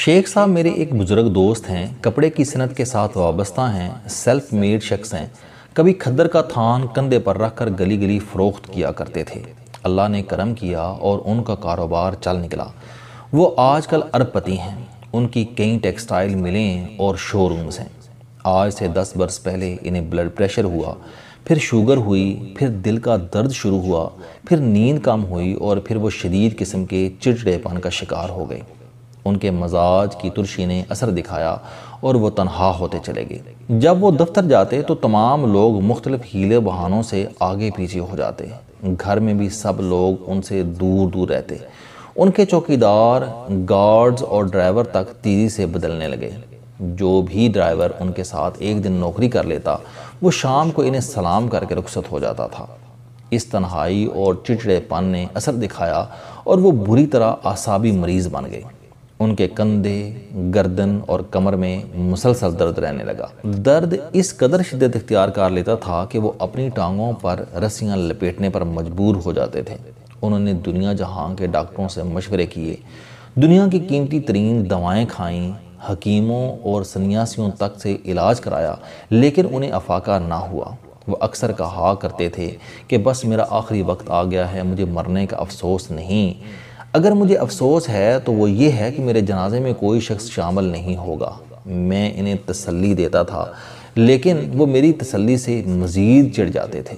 शेख साहब मेरे एक बुज़ुर्ग दोस्त हैं कपड़े की सनत के साथ वाबस्ता हैं सेल्फ मेड शख्स हैं कभी खद्दर का थान कंधे पर रख कर गली गली फ़रोख्त किया करते थे अल्लाह ने करम किया और उनका कारोबार चल निकला वो आजकल अरबपति हैं उनकी कई टेक्सटाइल मिलें और शोरूम्स हैं आज से दस बरस पहले इन्हें ब्लड प्रेशर हुआ फिर शुगर हुई फिर दिल का दर्द शुरू हुआ फिर नींद कम हुई और फिर वो शदीद किस्म के चिड़चिड़ेपन का शिकार हो गई उनके मजाज की तुरशी ने असर दिखाया और वो तनहा होते चले गए जब वो दफ्तर जाते तो तमाम लोग मुख्तलिफ हीले बहानों से आगे पीछे हो जाते घर में भी सब लोग उनसे दूर दूर रहते उनके चौकीदार गार्ड्स और ड्राइवर तक तेज़ी से बदलने लगे जो भी ड्राइवर उनके साथ एक दिन नौकरी कर लेता वो शाम को इन्हें सलाम करके रुखसत हो जाता था इस तन्हाई और चिड़चिड़ेपन ने असर दिखाया और वो बुरी तरह आसाबी मरीज़ बन गए उनके कंधे गर्दन और कमर में मुसलसल दर्द रहने लगा दर्द इस कदर शिद्दत इख्तियार कर लेता था कि वो अपनी टांगों पर रस्सियाँ लपेटने पर मजबूर हो जाते थे उन्होंने दुनिया जहाँ के डॉक्टरों से मशवरे किए दुनिया की कीमती तरीन दवाएँ खाईं हकीमों और सन्यासियों तक से इलाज कराया लेकिन उन्हें अफाका ना हुआ वह अक्सर कहा करते थे कि बस मेरा आखिरी वक्त आ गया है मुझे मरने का अफसोस नहीं अगर मुझे अफसोस है तो वो ये है कि मेरे जनाजे में कोई शख्स शामिल नहीं होगा मैं इन्हें तसल्ली देता था लेकिन वो मेरी तसल्ली से मज़ीद चिड़ जाते थे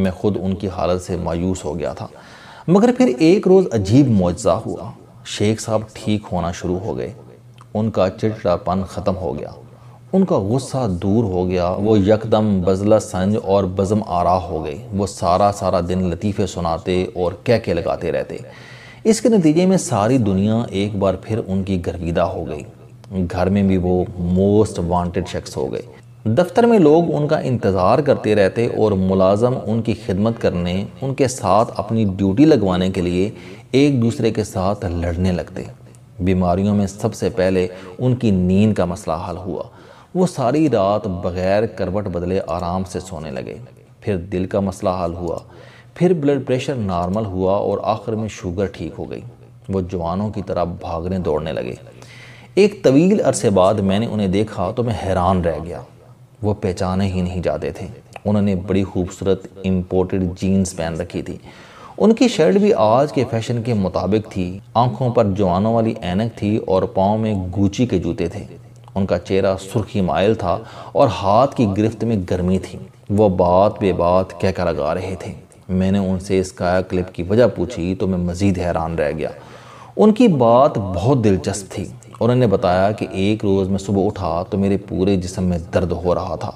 मैं ख़ुद उनकी हालत से मायूस हो गया था मगर फिर एक रोज़ अजीब मुआजा हुआ शेख साहब ठीक होना शुरू हो गए उनका चिड़चिड़ापन ख़त्म हो गया उनका गुस्सा दूर हो गया वो यकदम बजला संज और बज़म आरा हो गई वो सारा सारा दिन लतीफ़े सुनाते और कह के लगाते रहते इसके नतीजे में सारी दुनिया एक बार फिर उनकी गर्विदा हो गई घर में भी वो मोस्ट वांटेड शख्स हो गए दफ्तर में लोग उनका इंतज़ार करते रहते और मुलाजम उनकी खिदमत करने उनके साथ अपनी ड्यूटी लगवाने के लिए एक दूसरे के साथ लड़ने लगते बीमारियों में सबसे पहले उनकी नींद का मसला हल हुआ वो सारी रात बगैर करवट बदले आराम से सोने लगे फिर दिल का मसला हल हुआ फिर ब्लड प्रेशर नॉर्मल हुआ और आखिर में शुगर ठीक हो गई वो जवानों की तरह भागने दौड़ने लगे एक तवील अरसे बाद मैंने उन्हें देखा तो मैं हैरान रह गया वो पहचाने ही नहीं जाते थे उन्होंने बड़ी खूबसूरत इम्पोर्टेड जीन्स पहन रखी थी उनकी शर्ट भी आज के फैशन के मुताबिक थी आंखों पर जवानों वाली एनक थी और पाँव में गूची के जूते थे उनका चेहरा सुर्खी मायल था और हाथ की गिरफ्त में गर्मी थी वो बात बेबात कहकर लगा रहे थे मैंने उनसे इस काया क्लिप की वजह पूछी तो मैं मज़ीद हैरान रह गया उनकी बात बहुत दिलचस्प थी उन्होंने बताया कि एक रोज़ मैं सुबह उठा तो मेरे पूरे जिसम में दर्द हो रहा था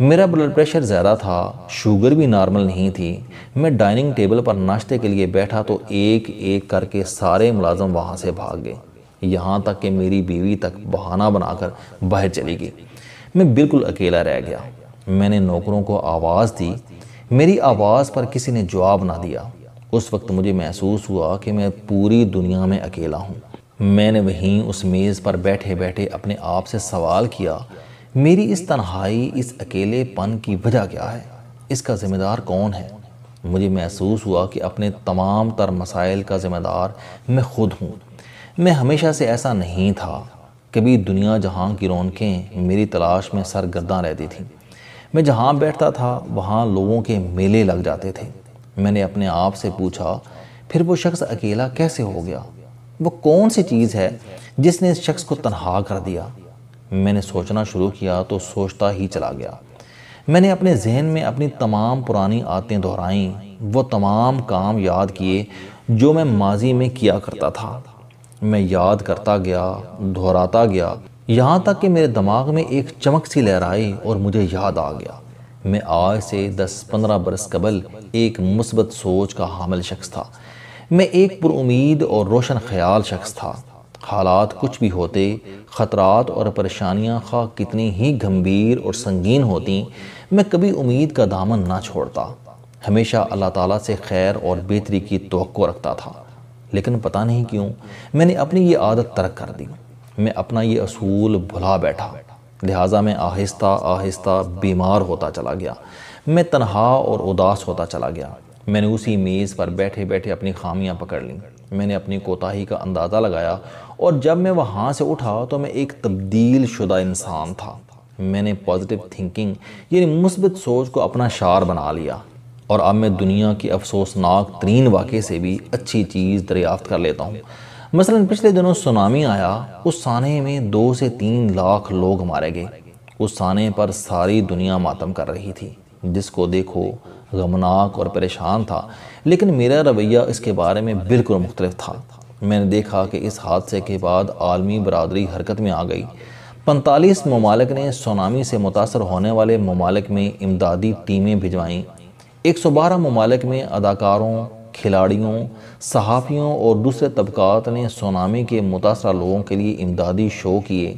मेरा ब्लड प्रेशर ज़्यादा था शुगर भी नॉर्मल नहीं थी मैं डाइनिंग टेबल पर नाश्ते के लिए बैठा तो एक एक करके सारे मुलाजम वहाँ से भाग गए यहाँ तक कि मेरी बीवी तक बहाना बनाकर बाहर चली गई मैं बिल्कुल अकेला रह गया मैंने नौकरों को आवाज़ दी मेरी आवाज़ पर किसी ने जवाब ना दिया उस वक्त मुझे महसूस हुआ कि मैं पूरी दुनिया में अकेला हूँ मैंने वहीं उस मेज़ पर बैठे बैठे अपने आप से सवाल किया मेरी इस तन्हाई इस अकेलेपन की वजह क्या है इसका ज़िम्मेदार कौन है मुझे महसूस हुआ कि अपने तमाम तर मसाइल का ज़िम्मेदार मैं खुद हूँ मैं हमेशा से ऐसा नहीं था कभी दुनिया जहाँ की रौनकें मेरी तलाश में सरगर्दा रहती थीं मैं जहाँ बैठता था वहाँ लोगों के मेले लग जाते थे मैंने अपने आप से पूछा फिर वो शख्स अकेला कैसे हो गया वो कौन सी चीज़ है जिसने इस शख्स को तनहा कर दिया मैंने सोचना शुरू किया तो सोचता ही चला गया मैंने अपने जहन में अपनी तमाम पुरानी आदतें दोहराईं वो तमाम काम याद किए जो मैं माजी में किया करता था मैं याद करता गया दोहराता गया यहाँ तक कि मेरे दिमाग में एक चमक सी लहर आई और मुझे याद आ गया मैं आज से 10-15 बरस कबल एक मुसबत सोच का हामिल शख्स था मैं एक पुरुद और रोशन ख्याल शख्स था हालात कुछ भी होते ख़तरात और परेशानियाँ खा कितनी ही गंभीर और संगीन होती मैं कभी उम्मीद का दामन ना छोड़ता हमेशा अल्लाह ताला से खैर और बेहतरी की तो रखता था लेकिन पता नहीं क्यों मैंने अपनी ये आदत तर्क कर दी मैं अपना ये असूल भुला बैठा लिहाजा मैं आहिस्ता आहिस्ता बीमार होता चला गया मैं तनहा और उदास होता चला गया मैंने उसी मेज़ पर बैठे बैठे अपनी खामियां पकड़ लीं मैंने अपनी कोताही का अंदाज़ा लगाया और जब मैं वहाँ से उठा तो मैं एक तब्दील शुदा इंसान था मैंने पॉजिटिव थिंकिंग यानी मुस्बत सोच को अपना शार बना लिया और अब मैं दुनिया की अफसोसनाक तरीन वाक़े से भी अच्छी चीज़ दरियाफ्त कर लेता हूँ मसलन पिछले दिनों सुनामी आया उस साने में दो से तीन लाख लोग मारे गए उस साने पर सारी दुनिया मातम कर रही थी जिसको देखो गमनाक और परेशान था लेकिन मेरा रवैया इसके बारे में बिल्कुल मुख्तलिफ था मैंने देखा कि इस हादसे के बाद आलमी बरदरी हरकत में आ गई पैंतालीस ममालक ने सोनामी से मुतासर होने वाले ममालक में इमदादी टीमें भिजवाईं एक सौ बारह ममालक में अदाकारों खिलाड़ियों सहाफ़ियों और दूसरे तबकात ने सोनामी के मुतासर लोगों के लिए इमदादी शो किए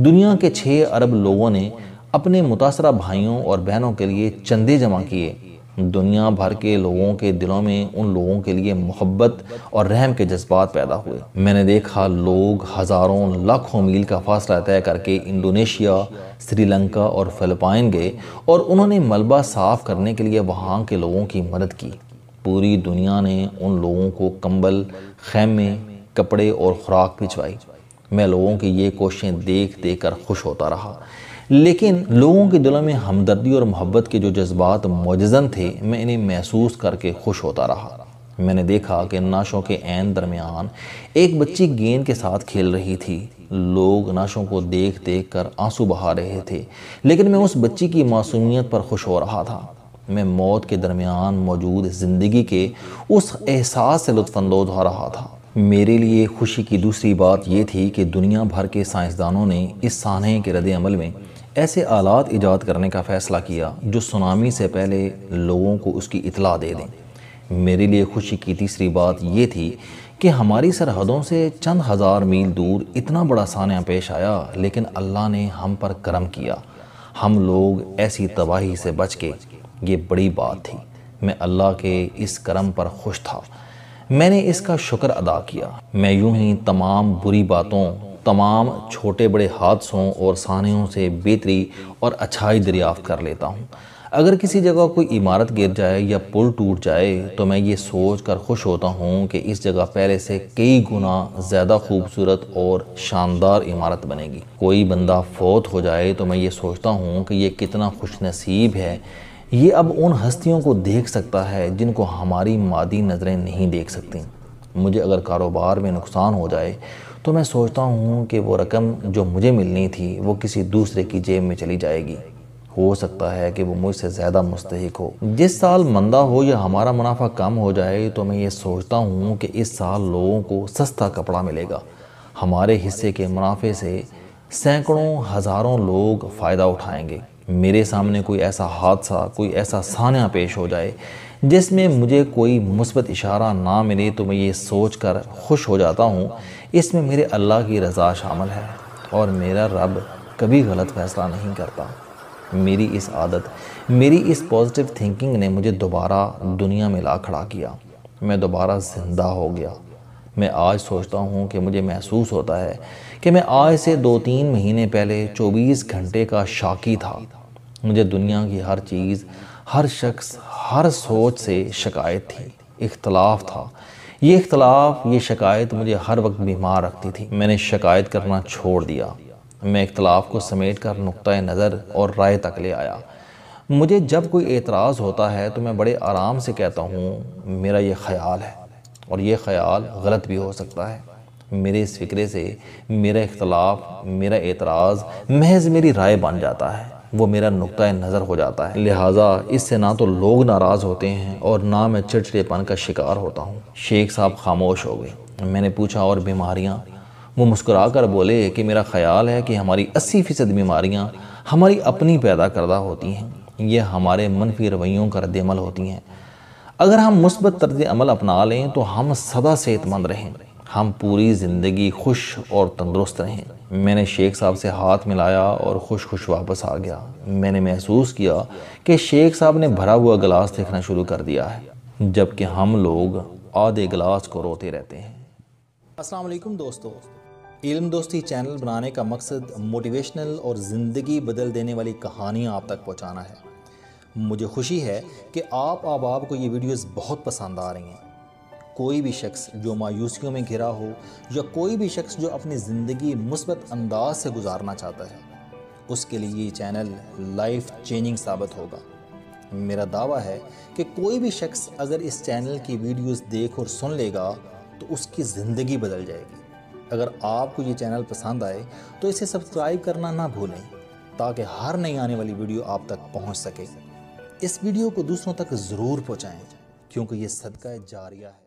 दुनिया के छः अरब लोगों ने अपने मुतासर भाइयों और बहनों के लिए चंदे जमा किए दुनिया भर के लोगों के दिलों में उन लोगों के लिए मोहब्बत और रहम के जज्बात पैदा हुए मैंने देखा लोग हज़ारों लाखों मील का फासला तय करके इंडोनेशिया श्रीलंका और फिलिपाइन गए और उन्होंने मलबा साफ़ करने के लिए वहाँ के लोगों की मदद की पूरी दुनिया ने उन लोगों को कंबल खैमे कपड़े और ख़ुराक भिजवाई मैं लोगों की ये कोशिशें देख देख कर खुश होता रहा लेकिन लोगों के दिलों में हमदर्दी और मोहब्बत के जो जज्बात मौजन थे मैं इन्हें महसूस करके खुश होता रहा मैंने देखा कि नाशों के एन दरमियान एक बच्ची गेंद के साथ खेल रही थी लोग नाशों को देख देख कर आंसू बहा रहे थे लेकिन मैं उस बच्ची की मासूमियत पर खुश हो रहा था मैं मौत के दरमियान मौजूद ज़िंदगी के उस एहसास से लुफानंदोज़ हो रहा था मेरे लिए खुशी की दूसरी बात यह थी कि दुनिया भर के साइंसदानों ने इस सानहे के रद अमल में ऐसे आलात ईजाद करने का फ़ैसला किया जो सुनामी से पहले लोगों को उसकी इतला दे दें मेरे लिए खुशी की तीसरी बात यह थी कि हमारी सरहदों से चंद हज़ार मील दूर इतना बड़ा सानहा पेश आया लेकिन अल्लाह ने हम पर करम किया हम लोग ऐसी तबाही से बच के ये बड़ी बात थी मैं अल्लाह के इस करम पर खुश था मैंने इसका शुक्र अदा किया मैं यूं ही तमाम बुरी बातों तमाम छोटे बड़े हादसों और सानियों से बेहतरी और अच्छाई दरियाफ्त कर लेता हूँ अगर किसी जगह कोई इमारत गिर जाए या पुल टूट जाए तो मैं ये सोच कर खुश होता हूँ कि इस जगह पहले से कई गुना ज़्यादा खूबसूरत और शानदार इमारत बनेगी कोई बंदा फौत हो जाए तो मैं ये सोचता हूँ कि ये कितना खुश नसीब है ये अब उन हस्तियों को देख सकता है जिनको हमारी मादी नज़रें नहीं देख सकती मुझे अगर कारोबार में नुकसान हो जाए तो मैं सोचता हूँ कि वो रकम जो मुझे मिलनी थी वो किसी दूसरे की जेब में चली जाएगी हो सकता है कि वो मुझसे ज़्यादा मुस्तक हो जिस साल मंदा हो या हमारा मुनाफा कम हो जाए तो मैं ये सोचता हूँ कि इस साल लोगों को सस्ता कपड़ा मिलेगा हमारे हिस्से के मुनाफे से सैकड़ों हज़ारों लोग फ़ायदा उठाएंगे मेरे सामने कोई ऐसा हादसा कोई ऐसा सान्या पेश हो जाए जिसमें मुझे कोई मुस्बत इशारा ना मिले तो मैं ये सोच कर खुश हो जाता हूँ इसमें मेरे अल्लाह की रज़ा शामिल है और मेरा रब कभी गलत फैसला नहीं करता मेरी इस आदत मेरी इस पॉजिटिव थिंकिंग ने मुझे दोबारा दुनिया में ला खड़ा किया मैं दोबारा ज़िंदा हो गया मैं आज सोचता हूँ कि मुझे महसूस होता है कि मैं आज से दो तीन महीने पहले 24 घंटे का शाकी था मुझे दुनिया की हर चीज़ हर शख्स हर सोच से शिकायत थी इख्तलाफ था ये इख्तलाफ ये शिकायत मुझे हर वक्त बीमार रखती थी मैंने शिकायत करना छोड़ दिया मैं इख्तलाफ को समेट कर नुक़ नज़र और राय तक ले आया मुझे जब कोई एतराज़ होता है तो मैं बड़े आराम से कहता हूँ मेरा ये ख्याल है और ये ख्याल गलत भी हो सकता है मेरे इस फ़िक्रे से मेरा इख्तलाफ मेरा एतराज़ महज मेरी राय बन जाता है वो मेरा नुकतः नज़र हो जाता है लिहाजा इससे ना तो लोग नाराज़ होते हैं और ना मैं चिड़चिड़ेपन का शिकार होता हूँ शेख साहब खामोश हो गए मैंने पूछा और बीमारियाँ वो मुस्कुराकर कर बोले कि मेरा ख्याल है कि हमारी अस्सी फ़ीसद बीमारियाँ हमारी अपनी पैदा करदा होती हैं ये हमारे मनफी रवैयों का रद्दमल होती हैं अगर हम मुस्बत तर्ज अमल अपना लें तो हम सदा सेहतमंद रहेंगे हम पूरी ज़िंदगी खुश और तंदुरुस्त रहें मैंने शेख साहब से हाथ मिलाया और खुश खुश वापस आ गया मैंने महसूस किया कि शेख साहब ने भरा हुआ गिलास देखना शुरू कर दिया है जबकि हम लोग आधे गिलास को रोते रहते हैं असलम दोस्तों इल्म दोस्ती चैनल बनाने का मकसद मोटिवेशनल और ज़िंदगी बदल देने वाली कहानियाँ आप तक पहुँचाना है मुझे खुशी है कि आप अब आपको ये वीडियोज़ बहुत पसंद आ रही हैं कोई भी शख्स जो मायूसियों में घिरा हो या कोई भी शख्स जो अपनी ज़िंदगी मुस्बत अंदाज से गुजारना चाहता है उसके लिए ये चैनल लाइफ चेंजिंग साबित होगा मेरा दावा है कि कोई भी शख्स अगर इस चैनल की वीडियोस देख और सुन लेगा तो उसकी ज़िंदगी बदल जाएगी अगर आपको ये चैनल पसंद आए तो इसे सब्सक्राइब करना ना भूलें ताकि हर नई आने वाली वीडियो आप तक पहुँच सके इस वीडियो को दूसरों तक ज़रूर पहुँचाएँ क्योंकि ये सदका जारिया है